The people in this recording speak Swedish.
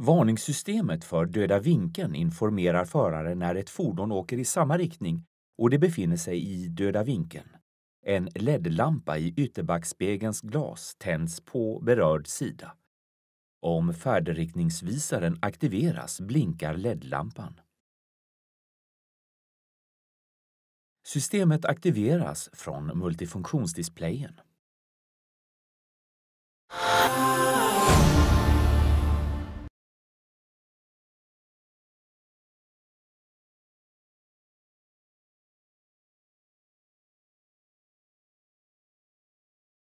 Varningssystemet för döda vinkeln informerar föraren när ett fordon åker i samma riktning och det befinner sig i döda vinkeln. En LED-lampa i ytterbackspegelns glas tänds på berörd sida. Om färdriktningsvisaren aktiveras blinkar LED-lampan. Systemet aktiveras från multifunktionsdisplayen.